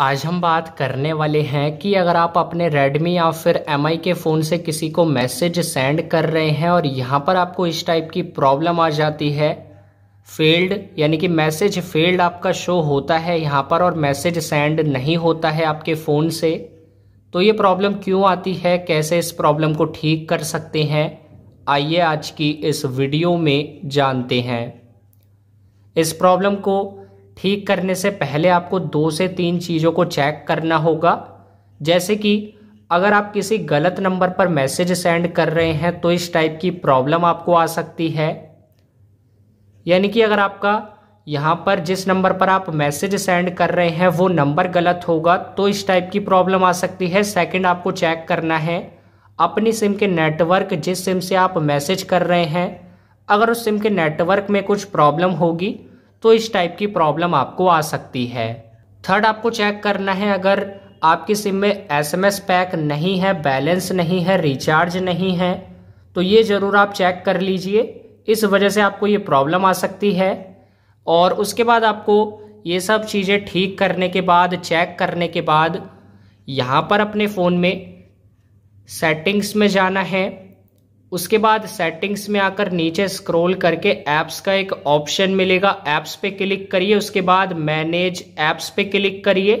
आज हम बात करने वाले हैं कि अगर आप अपने Redmi या फिर एम के फ़ोन से किसी को मैसेज सेंड कर रहे हैं और यहाँ पर आपको इस टाइप की प्रॉब्लम आ जाती है फेल्ड यानी कि मैसेज फेल्ड आपका शो होता है यहाँ पर और मैसेज सेंड नहीं होता है आपके फ़ोन से तो ये प्रॉब्लम क्यों आती है कैसे इस प्रॉब्लम को ठीक कर सकते हैं आइए आज की इस वीडियो में जानते हैं इस प्रॉब्लम को ठीक करने से पहले आपको दो से तीन चीज़ों को चेक करना होगा जैसे कि अगर आप किसी गलत नंबर पर मैसेज सेंड कर रहे हैं तो इस टाइप की प्रॉब्लम आपको आ सकती है यानी कि अगर आपका यहाँ पर जिस नंबर पर आप मैसेज सेंड कर रहे हैं वो नंबर गलत होगा तो इस टाइप की प्रॉब्लम आ सकती है सेकंड आपको चेक करना है अपनी सिम के नेटवर्क जिस सिम से आप मैसेज कर रहे हैं अगर उस सिम के नेटवर्क में कुछ प्रॉब्लम होगी तो इस टाइप की प्रॉब्लम आपको आ सकती है थर्ड आपको चेक करना है अगर आपकी सिम में एसएमएस पैक नहीं है बैलेंस नहीं है रिचार्ज नहीं है तो ये ज़रूर आप चेक कर लीजिए इस वजह से आपको ये प्रॉब्लम आ सकती है और उसके बाद आपको ये सब चीज़ें ठीक करने के बाद चेक करने के बाद यहाँ पर अपने फ़ोन में सेटिंग्स में जाना है उसके बाद सेटिंग्स में आकर नीचे स्क्रॉल करके ऐप्स का एक ऑप्शन मिलेगा ऐप्स पे क्लिक करिए उसके बाद मैनेज ऐप्स पे क्लिक करिए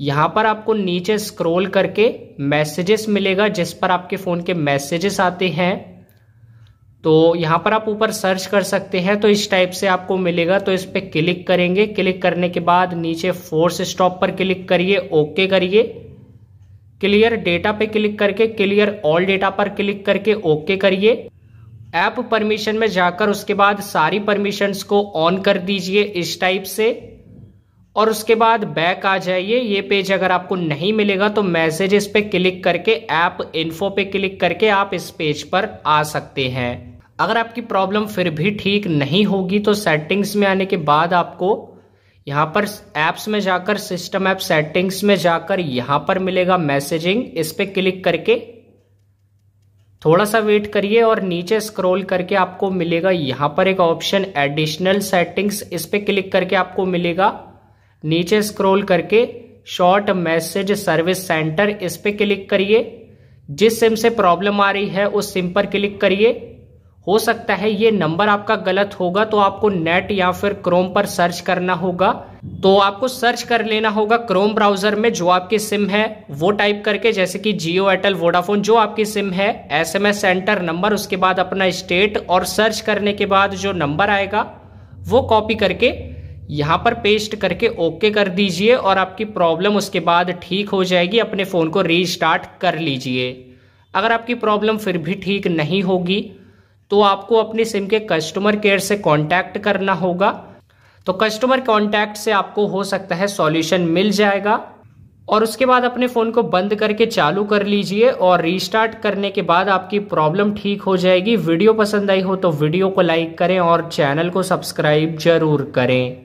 यहाँ पर आपको नीचे स्क्रॉल करके मैसेजेस मिलेगा जिस पर आपके फ़ोन के मैसेजेस आते हैं तो यहाँ पर आप ऊपर सर्च कर सकते हैं तो इस टाइप से आपको मिलेगा तो इस पर क्लिक करेंगे क्लिक करने के बाद नीचे फोर्स स्टॉप पर क्लिक करिए ओके करिए क्लियर डेटा पे क्लिक करके क्लियर ऑल डेटा पर क्लिक करके ओके करिए ऐप परमिशन में जाकर उसके बाद सारी परमिशंस को ऑन कर दीजिए इस टाइप से और उसके बाद बैक आ जाइए ये पेज अगर आपको नहीं मिलेगा तो मैसेजेस पे क्लिक करके ऐप इन्फो पे क्लिक करके आप इस पेज पर आ सकते हैं अगर आपकी प्रॉब्लम फिर भी ठीक नहीं होगी तो सेटिंग्स में आने के बाद आपको यहाँ पर एप्स में जाकर सिस्टम ऐप सेटिंग्स में जाकर यहाँ पर मिलेगा मैसेजिंग इस पर क्लिक करके थोड़ा सा वेट करिए और नीचे स्क्रॉल करके आपको मिलेगा यहाँ पर एक ऑप्शन एडिशनल सेटिंग्स इस पर क्लिक करके आपको मिलेगा नीचे स्क्रॉल करके शॉर्ट मैसेज सर्विस सेंटर इस पर क्लिक करिए जिस सिम से प्रॉब्लम आ रही है उस सिम पर क्लिक करिए हो सकता है ये नंबर आपका गलत होगा तो आपको नेट या फिर क्रोम पर सर्च करना होगा तो आपको सर्च कर लेना होगा क्रोम ब्राउजर में जो आपकी सिम है वो टाइप करके जैसे कि जियो एयरटेल वोडाफोन जो आपकी सिम है एसएमएस सेंटर नंबर उसके बाद अपना स्टेट और सर्च करने के बाद जो नंबर आएगा वो कॉपी करके यहां पर पेस्ट करके ओके कर दीजिए और आपकी प्रॉब्लम उसके बाद ठीक हो जाएगी अपने फ़ोन को रीस्टार्ट कर लीजिए अगर आपकी प्रॉब्लम फिर भी ठीक नहीं होगी तो आपको अपने सिम के कस्टमर केयर से कॉन्टैक्ट करना होगा तो कस्टमर कॉन्टैक्ट से आपको हो सकता है सॉल्यूशन मिल जाएगा और उसके बाद अपने फ़ोन को बंद करके चालू कर लीजिए और रीस्टार्ट करने के बाद आपकी प्रॉब्लम ठीक हो जाएगी वीडियो पसंद आई हो तो वीडियो को लाइक करें और चैनल को सब्सक्राइब जरूर करें